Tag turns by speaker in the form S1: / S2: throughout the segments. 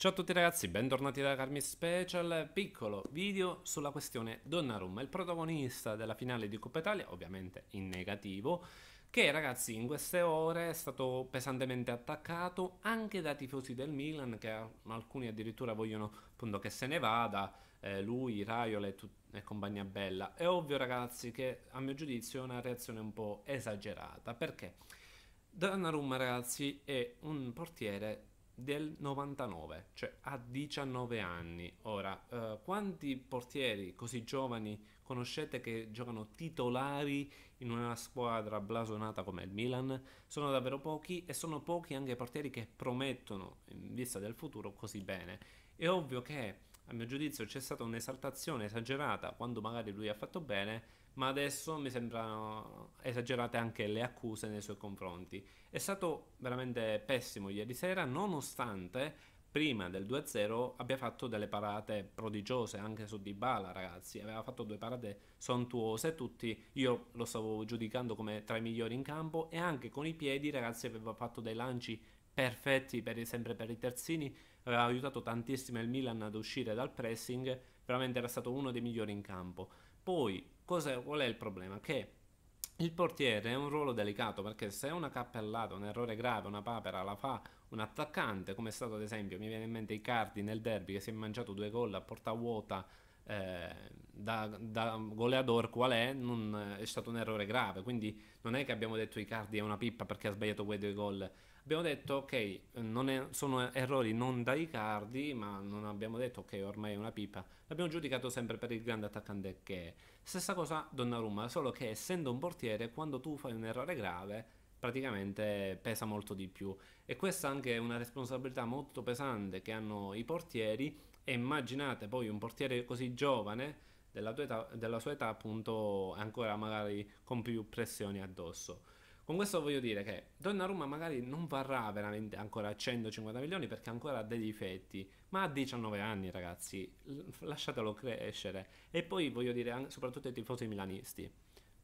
S1: Ciao a tutti ragazzi, bentornati da Carmi Special, piccolo video sulla questione Donnarumma, il protagonista della finale di Coppa Italia, ovviamente in negativo, che ragazzi in queste ore è stato pesantemente attaccato anche da tifosi del Milan che alcuni addirittura vogliono appunto che se ne vada, eh, lui, Raiola e, e compagnia bella. È ovvio ragazzi che a mio giudizio è una reazione un po' esagerata, perché Donnarumma ragazzi è un portiere del 99, cioè a 19 anni. Ora, eh, quanti portieri così giovani conoscete che giocano titolari in una squadra blasonata come il Milan? Sono davvero pochi e sono pochi anche i portieri che promettono, in vista del futuro, così bene. È ovvio che a mio giudizio c'è stata un'esaltazione esagerata quando magari lui ha fatto bene, ma adesso mi sembrano esagerate anche le accuse nei suoi confronti. È stato veramente pessimo ieri sera, nonostante prima del 2-0 abbia fatto delle parate prodigiose anche su Dybala, ragazzi, aveva fatto due parate sontuose, tutti io lo stavo giudicando come tra i migliori in campo e anche con i piedi, ragazzi, aveva fatto dei lanci perfetti per, sempre per i terzini, aveva aiutato tantissimo il Milan ad uscire dal pressing, veramente era stato uno dei migliori in campo. Poi, cosa, qual è il problema? Che il portiere è un ruolo delicato perché se una cappellata, un errore grave, una papera la fa un attaccante, come è stato ad esempio, mi viene in mente Icardi nel derby che si è mangiato due gol a porta vuota eh, da, da, goleador qual è, non, eh, è stato un errore grave. Quindi non è che abbiamo detto Icardi è una pippa perché ha sbagliato quei due gol. Abbiamo detto ok, è, sono errori non da Icardi, ma non abbiamo detto ok, ormai è una pipa. L'abbiamo giudicato sempre per il grande attaccante che è. Stessa cosa Donnarumma, solo che essendo un portiere, quando tu fai un errore grave praticamente pesa molto di più e questa anche è una responsabilità molto pesante che hanno i portieri e immaginate poi un portiere così giovane della, età, della sua età appunto ancora magari con più pressioni addosso con questo voglio dire che Donnarumma magari non varrà veramente ancora 150 milioni perché ancora ha dei difetti, ma ha 19 anni ragazzi, lasciatelo crescere. E poi voglio dire soprattutto ai tifosi milanisti,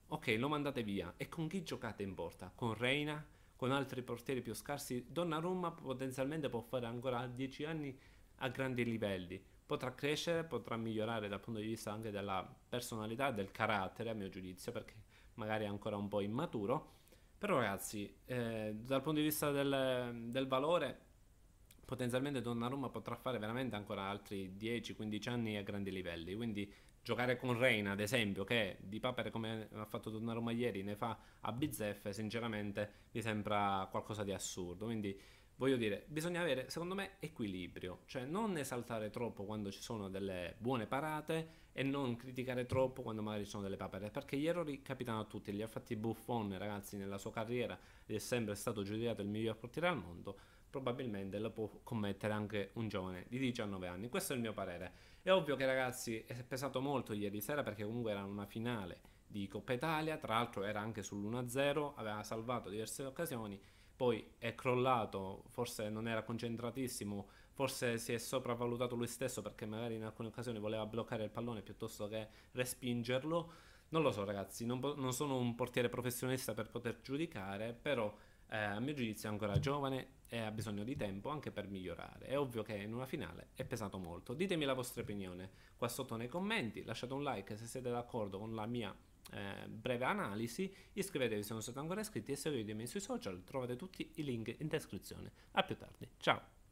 S1: Ok, lo mandate via. E con chi giocate in porta? Con Reina? Con altri portieri più scarsi? Donnarumma potenzialmente può fare ancora 10 anni a grandi livelli. Potrà crescere, potrà migliorare dal punto di vista anche della personalità, del carattere, a mio giudizio, perché magari è ancora un po' immaturo. Però ragazzi, eh, dal punto di vista del, del valore, potenzialmente Donnarumma potrà fare veramente ancora altri 10-15 anni a grandi livelli, quindi giocare con Reina, ad esempio, che di papere come ha fatto Donnarumma ieri ne fa a bizzeffe, sinceramente mi sembra qualcosa di assurdo. Quindi voglio dire, bisogna avere, secondo me, equilibrio, cioè non esaltare troppo quando ci sono delle buone parate e non criticare troppo quando magari ci sono delle papere, perché gli errori capitano a tutti, li ha fatti Buffon, ragazzi, nella sua carriera, ed è sempre stato giudicato il miglior portiere al mondo, probabilmente lo può commettere anche un giovane di 19 anni. Questo è il mio parere. È ovvio che ragazzi è pesato molto ieri sera perché comunque era una finale di Coppa Italia, tra l'altro era anche sull'1-0, aveva salvato diverse occasioni, poi è crollato, forse non era concentratissimo, forse si è sopravvalutato lui stesso perché magari in alcune occasioni voleva bloccare il pallone piuttosto che respingerlo. Non lo so ragazzi, non, non sono un portiere professionista per poter giudicare, però eh, a mio giudizio è ancora giovane e ha bisogno di tempo anche per migliorare. È ovvio che in una finale è pesato molto. Ditemi la vostra opinione qua sotto nei commenti, lasciate un like se siete d'accordo con la mia eh, breve analisi, iscrivetevi se non siete ancora iscritti e seguitemi sui social, trovate tutti i link in descrizione. A più tardi, ciao!